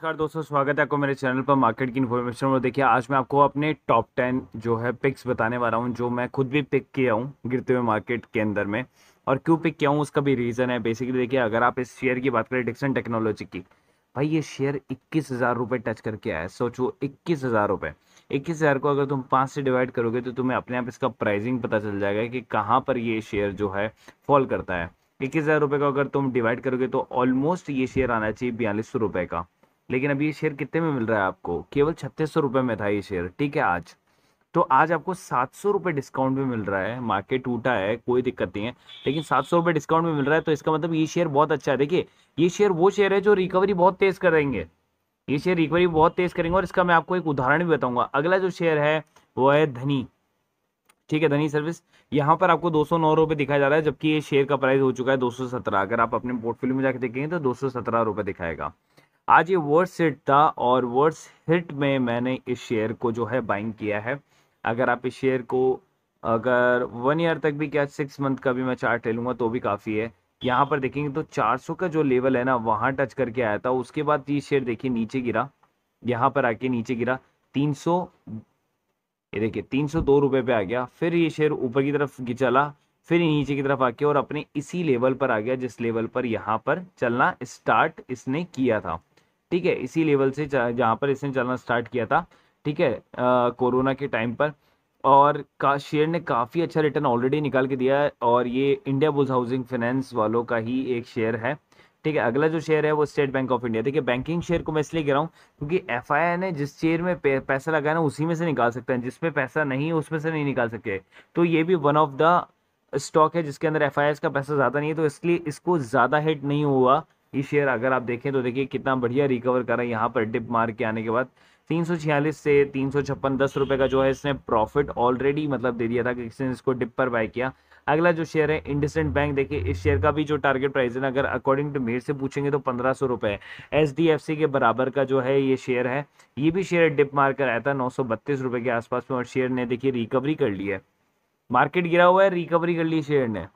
नमस्कार दोस्तों स्वागत है आपको मेरे चैनल पर मार्केट की इन्फॉर्मेशन और देखिए आज मैं आपको अपने टॉप टेन जो है पिक्स बताने वाला हूँ जो मैं खुद भी पिक किया हूँ गिरते हुए मार्केट के अंदर में और क्यों पिक किया हूँ उसका भी रीज़न है बेसिकली देखिए अगर आप इस शेयर की बात करें डिक्सन टेक्नोलॉजी की भाई ये शेयर इक्कीस हज़ार टच करके आया सोचो इक्कीस हज़ार रुपये इक्कीस हज़ार को अगर तुम पाँच से डिवाइड करोगे तो तुम्हें अपने आप इसका प्राइसिंग पता चल जाएगा कि कहाँ पर ये शेयर जो है फॉल करता है इक्कीस हज़ार रुपये का अगर तुम डिवाइड करोगे तो ऑलमोस्ट ये शेयर आना चाहिए बयालीस सौ रुपये का लेकिन अभी ये शेयर कितने में मिल रहा है आपको केवल छत्तीस सौ रुपये में था ये शेयर ठीक है आज तो आज आपको सात सौ रुपये डिस्काउंट में मिल रहा है मार्केट टूटा है कोई दिक्कत नहीं है लेकिन सात सौ रुपये डिस्काउंट में मिल रहा है तो इसका मतलब ये शेयर बहुत अच्छा है देखिए ये शेयर वो शेयर है जो रिकवरी बहुत तेज़ करेंगे ये शेयर रिकवरी बहुत तेज़ करेंगे और इसका मैं आपको एक उदाहरण भी बताऊंगा अगला जो शेयर है वो है धनी ठीक है धनी सर्विस यहाँ पर आपको दो सौ नौ रुपये दिखाया जा रहा है जबकि ये शेयर का प्राइस हो चुका है दो सौ सत्रह अगर आप अपने पोर्टफोलियो में जाकर देखेंगे तो दो सौ सत्रह रुपये दिखाएगा आज ये वर्स हिट था और वर्स हिट में मैंने इस शेयर को जो है बाइंग किया है अगर आप इस शेयर को अगर वन ईयर तक भी क्या सिक्स मंथ का भी मैं चार्ट ले लूँगा तो भी काफ़ी है यहाँ पर देखेंगे तो 400 का जो लेवल है ना वहाँ टच करके आया था उसके बाद ये शेयर देखिए नीचे गिरा यहाँ पर आके नीचे गिरा 300 ये देखिए तीन सौ दो रुपये पे आ गया फिर ये शेयर ऊपर की तरफ चला फिर नीचे की तरफ आके और अपने इसी लेवल पर आ गया जिस लेवल पर यहाँ पर चलना स्टार्ट इसने किया था ठीक है इसी लेवल से जहाँ पर इसने चलना स्टार्ट किया था ठीक है कोरोना के टाइम पर और का शेयर ने काफ़ी अच्छा रिटर्न ऑलरेडी निकाल के दिया है और ये इंडिया बुल्स हाउसिंग फाइनेंस वालों का ही एक शेयर है ठीक है अगला जो शेयर है वो स्टेट बैंक ऑफ इंडिया देखिए बैंकिंग शेयर को मैं इसलिए हूँ क्योंकि एफ ने जिस शेयर में पैसा लगाया ना उसी में से निकाल सकते हैं जिसमें पैसा नहीं उसमें से नहीं निकाल सकते तो ये भी वन ऑफ द स्टॉक है जिसके अंदर एफ का पैसा ज़्यादा नहीं है तो इसलिए इसको ज़्यादा हिट नहीं हुआ ये शेयर अगर आप देखें तो देखिए कितना बढ़िया रिकवर कर रहा है यहाँ पर डिप मार के आने के बाद तीन सौ छियालीस से तीन सौ छप्पन दस रुपये का जो है इसने प्रॉफिट ऑलरेडी मतलब दे दिया था कि इसने इसको डिप पर बाय किया अगला जो शेयर है इंडसेंट बैंक देखिए इस शेयर का भी जो टारगेट प्राइस है ना अगर अकॉर्डिंग टू मेरे से पूछेंगे तो पंद्रह सौ रुपये एस डी एफ सी के बराबर का जो है ये शेयर है ये भी शेयर डिप मार कर आया था नौ सौ बत्तीस रुपये के आसपास में और शेयर ने देखिए रिकवरी कर ली है मार्केट गिरा हुआ है रिकवरी कर ली शेयर ने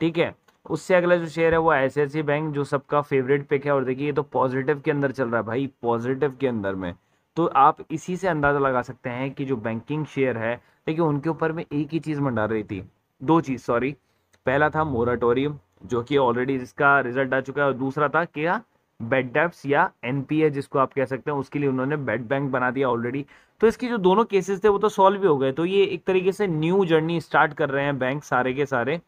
ठीक है उससे अगला जो शेयर है वो आई बैंक जो सबका फेवरेट पिक है और देखिए ये तो पॉजिटिव के अंदर चल रहा है भाई पॉजिटिव के अंदर में तो आप इसी से अंदाज़ा लगा सकते हैं कि जो बैंकिंग शेयर है देखिए उनके ऊपर में एक ही चीज़ मंडा रही थी दो चीज़ सॉरी पहला था मोराटोरियम जो कि ऑलरेडी जिसका रिजल्ट आ चुका है और दूसरा था क्या बेड डेप्स या एनपीए जिसको आप कह सकते हैं उसके लिए उन्होंने बेड बैंक बना दिया ऑलरेडी तो इसकी जो दोनों केसेस थे वो तो सॉल्व भी हो गए तो ये एक तरीके से न्यू जर्नी स्टार्ट कर रहे हैं बैंक सारे के सारे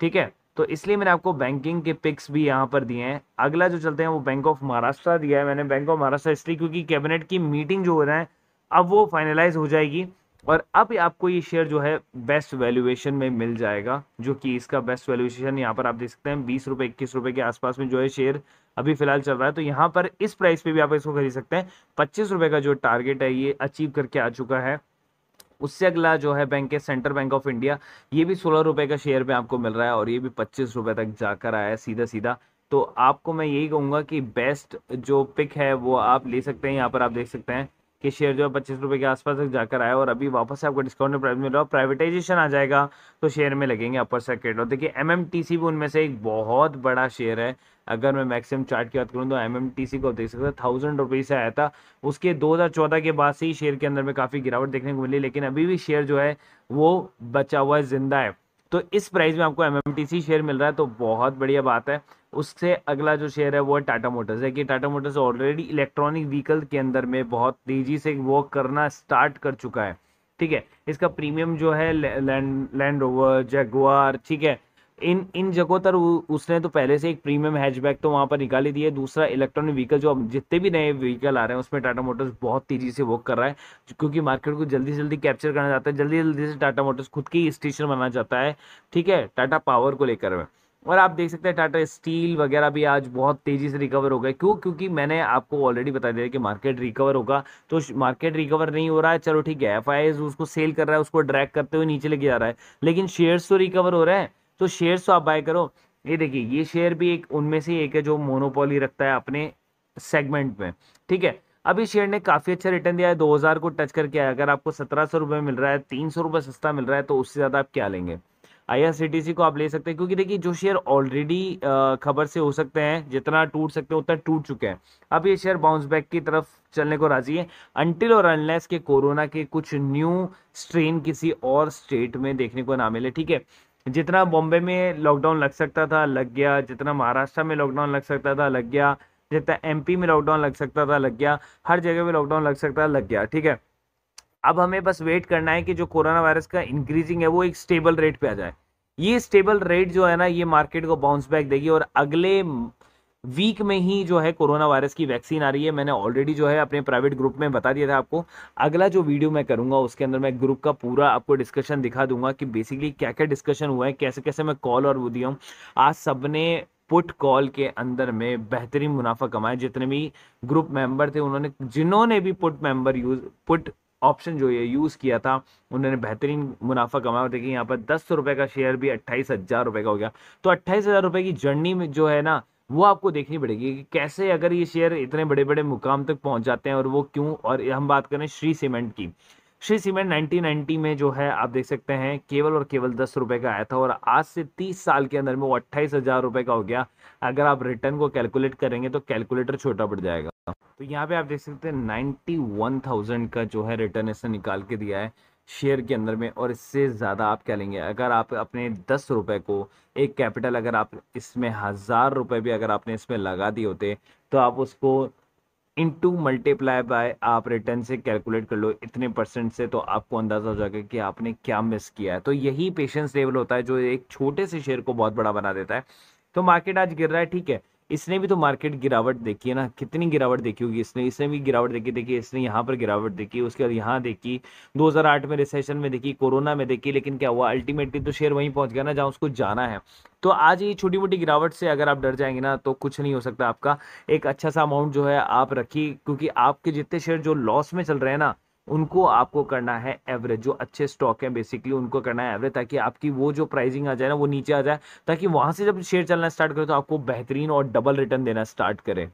ठीक है तो इसलिए मैंने आपको बैंकिंग के पिक्स भी यहाँ पर दिए हैं अगला जो चलते हैं वो बैंक ऑफ महाराष्ट्र दिया है मैंने बैंक ऑफ महाराष्ट्र इसलिए क्योंकि कैबिनेट की मीटिंग जो हो रहा है अब वो फाइनलाइज हो जाएगी और अब आपको ये शेयर जो है बेस्ट वैल्यूएशन में मिल जाएगा जो कि इसका बेस्ट वैल्यूएशन यहाँ पर आप देख सकते हैं बीस रुपए इक्कीस रुपए के आसपास में जो है शेयर अभी फिलहाल चल रहा है तो यहाँ पर इस प्राइस पे भी आप इसको खरीद सकते हैं पच्चीस रुपये का जो टारगेट है ये अचीव करके आ चुका है उससे अगला जो है बैंक है सेंट्रल बैंक ऑफ इंडिया ये भी सोलह रुपए का शेयर में आपको मिल रहा है और ये भी पच्चीस रुपए तक जाकर आया है सीधा सीधा तो आपको मैं यही कहूंगा कि बेस्ट जो पिक है वो आप ले सकते हैं यहाँ पर आप देख सकते हैं के शेयर जो है पच्चीस रुपये के आसपास तक जाकर आया और अभी वापस से आपको डिस्काउंट प्राइस मिल रहा है प्राइवेटाइजेशन आ जाएगा तो शेयर में लगेंगे अपर सर्किट और देखिए एम भी उनमें से एक बहुत बड़ा शेयर है अगर मैं मैक्सिमम चार्ट की बात करूँ तो एम को देख सकते हैं थाउजेंड रुपीज़ से आया था उसके 2014 के बाद से ही शेयर के अंदर में काफ़ी गिरावट देखने को मिली लेकिन अभी भी शेयर जो है वो बचा हुआ है जिंदा है तो इस प्राइस में आपको एम शेयर मिल रहा है तो बहुत बढ़िया बात है उससे अगला जो शेयर है वो है टाटा मोटर्स है कि Tata Motors already electronic vehicle के अंदर में बहुत तेज़ी से वॉक करना स्टार्ट कर चुका है ठीक है इसका प्रीमियम जो है लैंड लैंड ओवर जैगवार ठीक है इन इन जगहों पर उसने तो पहले से एक प्रीमियम हैचबैक तो वहाँ पर निकाल ही दिया है दूसरा इलेक्ट्रॉनिक व्हीकल जो अब जितने भी नए व्हीकल आ रहे हैं उसमें टाटा मोटर्स बहुत तेज़ी से वर्क कर रहा है क्योंकि मार्केट को जल्दी से जल्दी कैप्चर करना चाहता है जल्दी जल्दी से टाटा मोटर्स खुद की स्टेशन बनाना चाहता है ठीक है टाटा पावर को लेकर में और आप देख सकते हैं टाटा स्टील वगैरह भी आज बहुत तेज़ी से रिकवर हो गए क्यों क्योंकि मैंने आपको ऑलरेडी बता दिया कि मार्केट रिकवर होगा तो मार्केट रिकवर नहीं हो रहा है चलो ठीक है एफ उसको सेल कर रहा है उसको ड्रैग करते हुए नीचे लेके जा रहा है लेकिन शेयर्स तो रिकवर हो रहे हैं तो शेयर्स तो आप बाय करो ये देखिए ये शेयर भी एक उनमें से एक है जो मोनोपोली रखता है अपने सेगमेंट में ठीक है अब इस शेयर ने काफ़ी अच्छा रिटर्न दिया है 2000 को टच करके आया अगर आपको सत्रह सौ रुपये मिल रहा है तीन सौ रुपये सस्ता मिल रहा है तो उससे ज़्यादा आप क्या लेंगे आई को आप ले सकते हैं क्योंकि देखिए जो शेयर ऑलरेडी खबर से हो सकते हैं जितना टूट सकते हैं उतना टूट चुके हैं अब ये शेयर बाउंस बैक की तरफ चलने को राजी है अनटिल और अनलेस के कोरोना के कुछ न्यू स्ट्रेन किसी और स्टेट में देखने को ना मिले ठीक है जितना बॉम्बे में लॉकडाउन लग सकता था लग गया जितना महाराष्ट्र में लॉकडाउन लग सकता था लग गया जितना एमपी में लॉकडाउन लग सकता था लग गया हर जगह में लॉकडाउन लग सकता था लग गया ठीक है अब हमें बस वेट करना है कि जो कोरोना वायरस का इंक्रीजिंग है वो एक स्टेबल रेट पे आ जाए ये स्टेबल रेट जो है ना ये मार्केट को बाउंस बैक देगी और अगले वीक में ही जो है कोरोना वायरस की वैक्सीन आ रही है मैंने ऑलरेडी जो है अपने प्राइवेट ग्रुप में बता दिया था आपको अगला जो वीडियो मैं करूंगा उसके अंदर मैं ग्रुप का पूरा आपको डिस्कशन दिखा दूंगा कि बेसिकली क्या क्या डिस्कशन हुआ है कैसे कैसे मैं कॉल और वो दिया हूँ आज सबने पुट कॉल के अंदर में बेहतरीन मुनाफा कमाया जितने भी ग्रुप मेंबर थे उन्होंने जिन्होंने भी put member use put option जो ये यूज़ किया था उन्होंने बेहतरीन मुनाफा कमाया देखिए यहाँ पर दस सौ रुपये का शेयर भी अट्ठाईस हज़ार रुपये का हो गया तो अट्ठाईस हज़ार रुपये की जर्नी में जो है ना वो आपको देखनी पड़ेगी कि कैसे अगर ये शेयर इतने बड़े बड़े मुकाम तक पहुंच जाते हैं और वो क्यों और हम बात करें श्री सीमेंट की श्री सीमेंट 1990 में जो है आप देख सकते हैं केवल और केवल दस रुपये का आया था और आज से तीस साल के अंदर में वो अट्ठाईस हज़ार रुपये का हो गया अगर आप रिटर्न को कैलकुलेट करेंगे तो कैलकुलेटर छोटा पड़ जाएगा तो यहाँ पे आप देख सकते हैं नाइन्टी वन थाउजेंड का जो है रिटर्न इसने निकाल के दिया है शेयर के अंदर में और इससे ज़्यादा आप क्या लेंगे अगर आप अपने दस रुपये को एक कैपिटल अगर आप इसमें हज़ार रुपये भी अगर आपने इसमें लगा दिए होते तो आप उसको इन टू मल्टीप्लाई बाय आप रिटर्न से कैलकुलेट कर लो इतने परसेंट से तो आपको अंदाज़ा हो जाएगा कि आपने क्या मिस किया है तो यही पेशेंस लेवल होता है जो एक छोटे से शेयर को बहुत बड़ा बना देता है तो मार्केट आज गिर रहा है ठीक है इसने भी तो मार्केट गिरावट देखी है ना कितनी गिरावट देखी होगी इसने इसने भी गिरावट देखी देखी इसने यहाँ पर गिरावट देखी उसके बाद यहाँ देखी 2008 में रिसेशन में देखी कोरोना में देखी लेकिन क्या हुआ अल्टीमेटली तो शेयर वहीं पहुंच गया ना जहाँ उसको जाना है तो आज ये छोटी मोटी गिरावट से अगर आप डर जाएंगे ना तो कुछ नहीं हो सकता आपका एक अच्छा सा अमाउंट जो है आप रखी क्योंकि आपके जितने शेयर जो लॉस में चल रहे हैं ना उनको आपको करना है एवरेज जो अच्छे स्टॉक हैं बेसिकली उनको करना है एवरेज ताकि आपकी वो जो प्राइसिंग आ जाए ना वो नीचे आ जाए ताकि वहां से जब शेयर चलना स्टार्ट करें तो आपको बेहतरीन और डबल रिटर्न देना स्टार्ट करें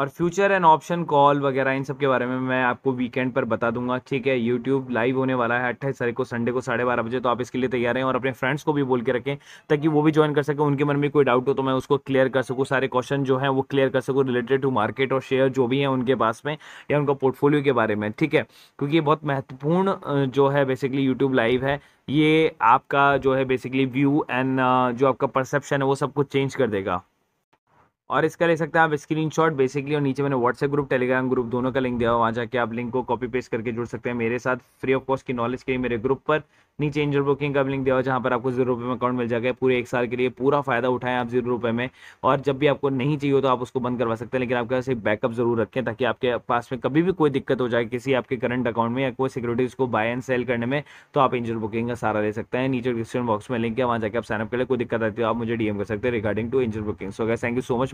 और फ्यूचर एंड ऑप्शन कॉल वगैरह इन सब के बारे में मैं आपको वीकेंड पर बता दूंगा ठीक है यूट्यूब लाइव होने वाला है अट्ठाईस तारीख को संडे को साढ़े बारह बजे तो आप इसके लिए तैयार हैं और अपने फ्रेंड्स को भी बोल के रखें ताकि वो भी ज्वाइन कर सकें उनके मन में कोई डाउट हो तो मैं उसको क्लियर कर सकूँ सारे क्वेश्चन जो है वो क्लियर कर सकूँ रिलेटेड टू मार्केट और शेयर जो भी है उनके पास में या उनका पोर्टफोलियो के बारे में ठीक है क्योंकि ये बहुत महत्वपूर्ण जो है बेसिकली यूट्यूब लाइव है ये आपका जो है बेसिकली व्यू एंड जो आपका परसेप्शन है वो सब कुछ चेंज कर देगा और इसका ले सकते हैं आप स्क्रीनशॉट बेसिकली और नीचे मैंने व्हाट्सएप ग्रुप टेलीग्राम ग्रुप दोनों का लिंक दिया हुआ वहाँ जाके आप लिंक को कॉपी पेस्ट करके जुड़ सकते हैं मेरे साथ फ्री ऑफ कॉस्ट की नॉलेज के लिए मेरे ग्रुप पर नीचे एंजल बुकिंग का लिंक दिया हुआ जहाँ पर आपको जीरो रुपये में अकाउंट मिल जाएगा पूरे एक साल के लिए पूरा फायदा उठाएं आप जीरो रुपये में और जब भी आपको नहीं चाहिए तो आप उसको बंद करवा सकते हैं लेकिन आपके पास एक बैकअप जरूर रखें ताकि आपके पास में कभी भी कोई दिक्कत हो जाए किसी आपके करंट अकाउंट में या कोई सिक्योरिटीज़ को बाय एंड सेल करने में तो आप एंजल बुकिंग का सारा ले सकते हैं नीचे डिस्क्रिप्शन बॉक्स में लिंक है वहाँ जाकर आप साइनअप कर ले कोई दिक्कत आती है आप मुझे डीएम कर सकते हैं regarding to angel booking so guys thank you so much